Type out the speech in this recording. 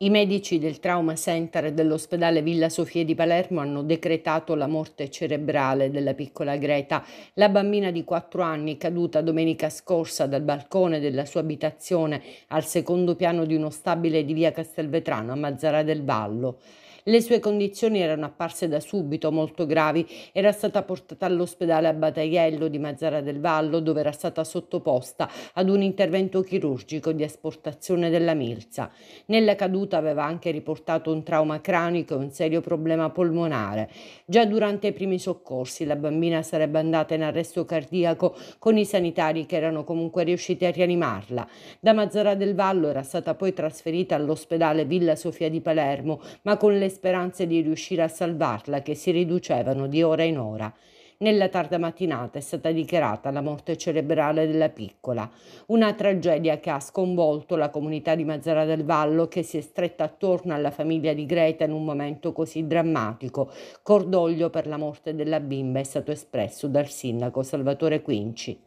I medici del Trauma Center dell'ospedale Villa Sofia di Palermo hanno decretato la morte cerebrale della piccola Greta, la bambina di 4 anni caduta domenica scorsa dal balcone della sua abitazione al secondo piano di uno stabile di via Castelvetrano a Mazzara del Vallo. Le sue condizioni erano apparse da subito molto gravi, era stata portata all'ospedale a Bataiello di Mazzara del Vallo dove era stata sottoposta ad un intervento chirurgico di asportazione della milza. Nella caduta salute aveva anche riportato un trauma cranico e un serio problema polmonare. Già durante i primi soccorsi la bambina sarebbe andata in arresto cardiaco con i sanitari che erano comunque riusciti a rianimarla. Da Mazzara del Vallo era stata poi trasferita all'ospedale Villa Sofia di Palermo, ma con le speranze di riuscire a salvarla che si riducevano di ora in ora. Nella tarda mattinata è stata dichiarata la morte cerebrale della piccola, una tragedia che ha sconvolto la comunità di Mazzara del Vallo che si è stretta attorno alla famiglia di Greta in un momento così drammatico. Cordoglio per la morte della bimba è stato espresso dal sindaco Salvatore Quinci.